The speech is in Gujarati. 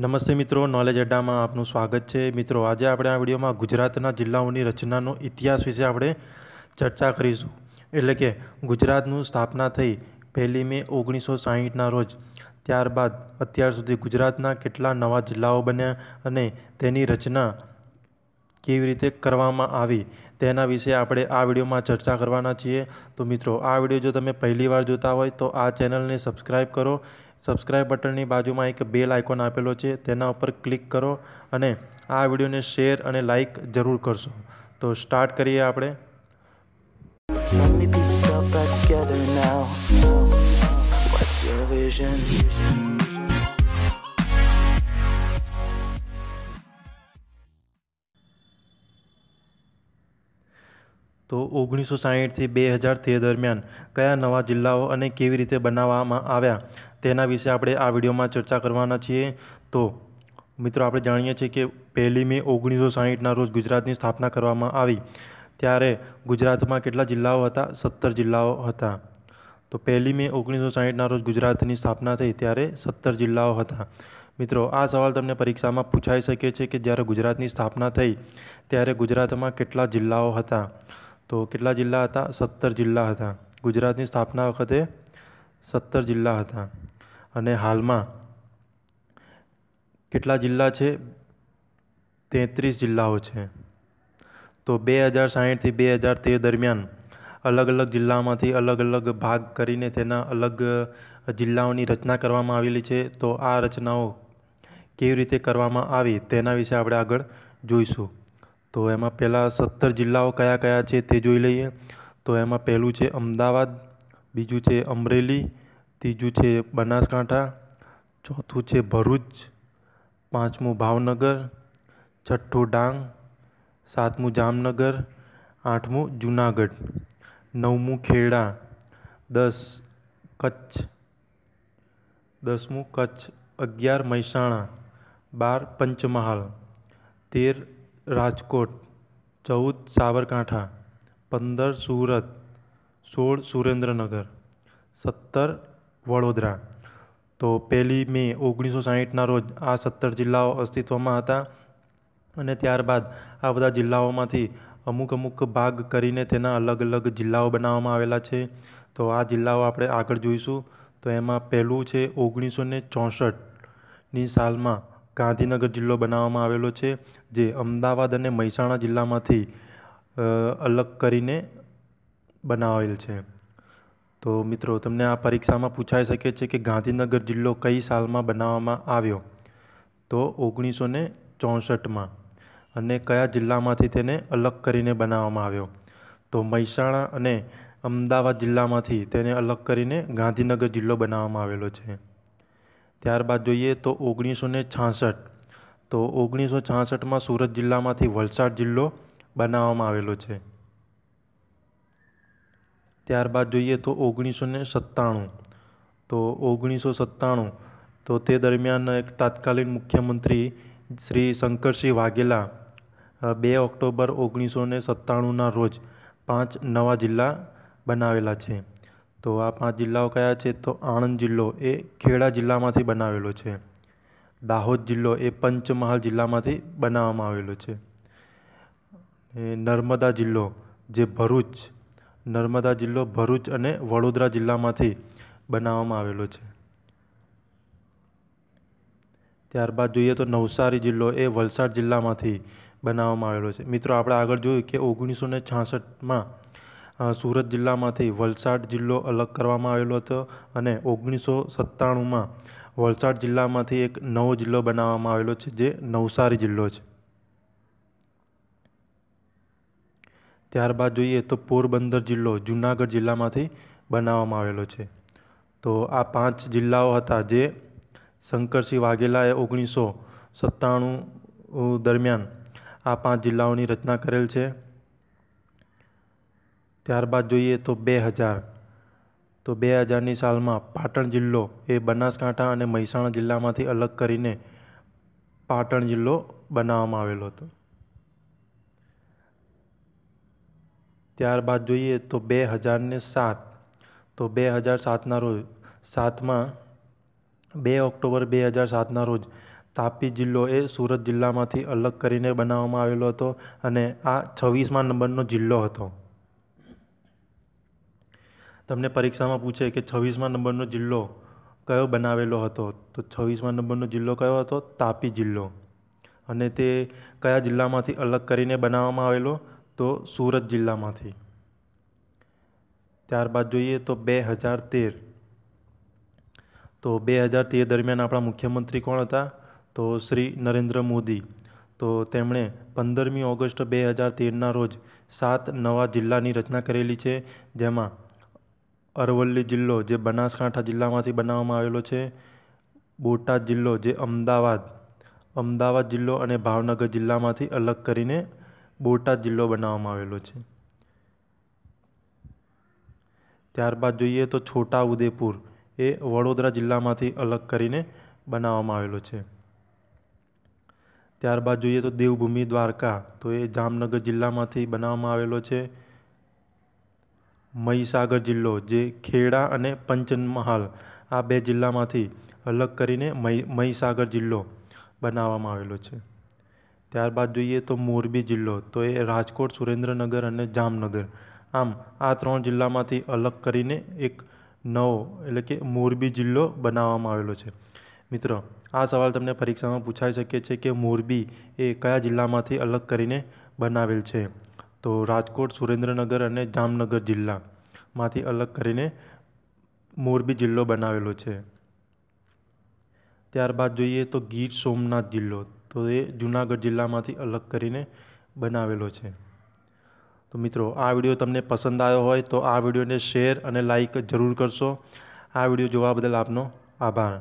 નમસ્તે મિત્રો નોલેજ અડ્ડામાં આપનું સ્વાગત છે મિત્રો આજે આપણે આ વિડીયોમાં ગુજરાતના જિલ્લાઓની રચનાનો ઇતિહાસ વિશે આપણે ચર્ચા કરીશું એટલે કે ગુજરાતનું સ્થાપના થઈ પહેલી મે ઓગણીસો સાહીઠના રોજ ત્યારબાદ અત્યાર સુધી ગુજરાતના કેટલા નવા જિલ્લાઓ બન્યા અને તેની રચના કેવી રીતે કરવામાં આવી તેના વિશે આપણે આ વિડીયોમાં ચર્ચા કરવાના છીએ તો મિત્રો આ વિડીયો જો તમે પહેલીવાર જોતા હોય તો આ ચેનલને સબસ્ક્રાઈબ કરો સબસ્ક્રાઇબ બટનની બાજુમાં એક બેલ આઇકોન આપેલો છે તેના ઉપર ક્લિક કરો અને આ વિડીયોને શેર અને લાઇક જરૂર કરશો તો સ્ટાર્ટ કરીએ આપણે Send તો ઓગણીસો સાહીઠથી બે હજાર તેર દરમિયાન કયા નવા જિલ્લાઓ અને કેવી રીતે બનાવવામાં આવ્યા તેના વિશે આપણે આ વિડીયોમાં ચર્ચા કરવાના છીએ તો મિત્રો આપણે જાણીએ છીએ કે પહેલી મે ઓગણીસો સાહીઠના રોજ ગુજરાતની સ્થાપના કરવામાં આવી ત્યારે ગુજરાતમાં કેટલા જિલ્લાઓ હતા સત્તર જિલ્લાઓ હતા તો પહેલી મે ઓગણીસો સાહીઠના રોજ ગુજરાતની સ્થાપના થઈ ત્યારે સત્તર જિલ્લાઓ હતા મિત્રો આ સવાલ તમને પરીક્ષામાં પૂછાઈ શકે છે કે જ્યારે ગુજરાતની સ્થાપના થઈ ત્યારે ગુજરાતમાં કેટલા જિલ્લાઓ હતા તો કેટલા જિલ્લા હતા સત્તર જિલ્લા હતા ગુજરાતની સ્થાપના વખતે સત્તર જિલ્લા હતા અને હાલમાં કેટલા જિલ્લા છે તેત્રીસ જિલ્લાઓ છે તો બે હજાર સાહીઠથી બે હજાર તેર દરમિયાન અલગ અલગ જિલ્લામાંથી અલગ અલગ ભાગ કરીને તેના અલગ જિલ્લાઓની રચના કરવામાં આવેલી છે તો આ રચનાઓ કેવી રીતે કરવામાં આવી તેના વિશે આપણે આગળ જોઈશું તો એમાં પહેલાં સત્તર જિલ્લાઓ કયા કયા છે તે જોઈ લઈએ તો એમાં પહેલું છે અમદાવાદ બીજું છે અમરેલી ત્રીજું છે બનાસકાંઠા ચોથું છે ભરૂચ પાંચમું ભાવનગર છઠ્ઠું ડાંગ સાતમું જામનગર આઠમું જુનાગઢ નવમું ખેડા દસ કચ્છ દસમું કચ્છ અગિયાર મહેસાણા બાર પંચમહાલ તેર રાજકોટ ચૌદ સાબરકાંઠા પંદર સુરત સોળ સુરેન્દ્રનગર સત્તર વડોદરા તો પહેલી મે ઓગણીસો સાહીઠના રોજ આ સત્તર જિલ્લાઓ અસ્તિત્વમાં હતા અને ત્યારબાદ આ બધા જિલ્લાઓમાંથી અમુક અમુક ભાગ કરીને તેના અલગ અલગ જિલ્લાઓ બનાવવામાં આવેલા છે તો આ જિલ્લાઓ આપણે આગળ જોઈશું તો એમાં પહેલું છે ઓગણીસો ને ચોસઠની સાલમાં ગાંધીનગર જિલ્લો બનાવવામાં આવેલો છે જે અમદાવાદ અને મહેસાણા જિલ્લામાંથી અલગ કરીને બનાવાયેલ છે તો મિત્રો તમને આ પરીક્ષામાં પૂછાઈ શકે છે કે ગાંધીનગર જિલ્લો કઈ સાલમાં બનાવવામાં આવ્યો તો ઓગણીસો ને ચોસઠમાં અને કયા જિલ્લામાંથી તેને અલગ કરીને બનાવવામાં આવ્યો તો મહેસાણા અને અમદાવાદ જિલ્લામાંથી તેને અલગ કરીને ગાંધીનગર જિલ્લો બનાવવામાં આવેલો છે ત્યારબાદ જોઈએ તો ઓગણીસો ને છાસઠ તો ઓગણીસો છાસઠમાં સુરત જિલ્લામાંથી વલસાડ જિલ્લો બનાવવામાં આવેલો છે ત્યારબાદ જોઈએ તો ઓગણીસો ને સત્તાણું તો ઓગણીસો સત્તાણું તો તે દરમિયાન એક તાત્કાલિન મુખ્યમંત્રી શ્રી શંકરસિંહ વાઘેલા બે ઓક્ટોબર ઓગણીસો ને સત્તાણુંના રોજ પાંચ નવા જિલ્લા બનાવેલા છે તો આ પાંચ જિલ્લાઓ કયા છે તો આણંદ જિલ્લો એ ખેડા જિલ્લામાંથી બનાવેલો છે દાહોદ જિલ્લો એ પંચમહાલ જિલ્લામાંથી બનાવવામાં આવેલો છે નર્મદા જિલ્લો જે ભરૂચ નર્મદા જિલ્લો ભરૂચ અને વડોદરા જિલ્લામાંથી બનાવવામાં આવેલો છે ત્યારબાદ જોઈએ તો નવસારી જિલ્લો એ વલસાડ જિલ્લામાંથી બનાવવામાં આવેલો છે મિત્રો આપણે આગળ જોયું કે ઓગણીસો ને છાસઠમાં સુરત જિલ્લામાંથી વલસાડ જિલ્લો અલગ કરવામાં આવેલો હતો અને ઓગણીસો સત્તાણુંમાં વલસાડ જિલ્લામાંથી એક નવો જિલ્લો બનાવવામાં આવેલો છે જે નવસારી જિલ્લો છે ત્યારબાદ જોઈએ તો પોરબંદર જિલ્લો જૂનાગઢ જિલ્લામાંથી બનાવવામાં આવેલો છે તો આ પાંચ જિલ્લાઓ હતા જે શંકરસિંહ વાઘેલાએ ઓગણીસો સત્તાણું દરમિયાન આ પાંચ જિલ્લાઓની રચના કરેલ છે ત્યારબાદ જોઈએ તો બે હજાર તો બે હજારની સાલમાં પાટણ જિલ્લો એ બનાસકાંઠા અને મહેસાણા જિલ્લામાંથી અલગ કરીને પાટણ જિલ્લો બનાવવામાં આવેલો હતો ત્યારબાદ જોઈએ તો બે હજારને સાત તો બે હજાર સાતના રોજ સાતમાં બે ઓક્ટોબર બે હજાર સાતના રોજ તાપી જિલ્લો એ સુરત જિલ્લામાંથી અલગ કરીને બનાવવામાં આવેલો હતો અને આ છવ્વીસમા નંબરનો જિલ્લો હતો તમને પરીક્ષામાં પૂછે કે છવ્વીસમાં નંબરનો જિલ્લો કયો બનાવેલો હતો તો છવ્વીસમાં નંબરનો જિલ્લો કયો હતો તાપી જિલ્લો અને તે કયા જિલ્લામાંથી અલગ કરીને બનાવવામાં આવેલો તો સુરત જિલ્લામાંથી ત્યારબાદ જોઈએ તો બે હજાર તેર તો બે હજાર તેર દરમિયાન આપણા મુખ્યમંત્રી કોણ હતા તો શ્રી નરેન્દ્ર મોદી તો તેમણે પંદરમી ઓગસ્ટ બે હજાર તેરના રોજ સાત નવા જિલ્લાની રચના કરેલી છે જેમાં અરવલ્લી જિલ્લો જે બનાસકાંઠા જિલ્લામાંથી બનાવવામાં આવેલો છે બોટાદ જિલ્લો જે અમદાવાદ અમદાવાદ જિલ્લો અને ભાવનગર જિલ્લામાંથી અલગ કરીને બોટાદ જિલ્લો બનાવવામાં આવેલો છે ત્યારબાદ જોઈએ તો છોટા ઉદેપુર એ વડોદરા જિલ્લામાંથી અલગ કરીને બનાવવામાં આવેલો છે ત્યારબાદ જોઈએ તો દેવભૂમિ દ્વારકા તો એ જામનગર જિલ્લામાંથી બનાવવામાં આવેલો છે મહીસાગર જિલ્લો જે ખેડા અને પંચમહાલ આ બે જિલ્લામાંથી અલગ કરીને મહી મહીસાગર જિલ્લો બનાવવામાં આવેલો છે ત્યારબાદ જોઈએ તો મોરબી જિલ્લો તો એ રાજકોટ સુરેન્દ્રનગર અને જામનગર આમ આ ત્રણ જિલ્લામાંથી અલગ કરીને એક નવો એટલે કે મોરબી જિલ્લો બનાવવામાં આવેલો છે મિત્રો આ સવાલ તમને પરીક્ષામાં પૂછાઈ શકે છે કે મોરબી એ કયા જિલ્લામાંથી અલગ કરીને બનાવેલ છે તો રાજકોટ સુરેન્દ્રનગર અને જામનગર જિલ્લામાંથી અલગ કરીને મોરબી જિલ્લો બનાવેલો છે ત્યારબાદ જોઈએ તો ગીર સોમનાથ જિલ્લો તો એ જૂનાગઢ જિલ્લામાંથી અલગ કરીને બનાવેલો છે તો મિત્રો આ વિડીયો તમને પસંદ આવ્યો હોય તો આ વિડીયોને શેર અને લાઇક જરૂર કરશો આ વિડીયો જોવા બદલ આપનો આભાર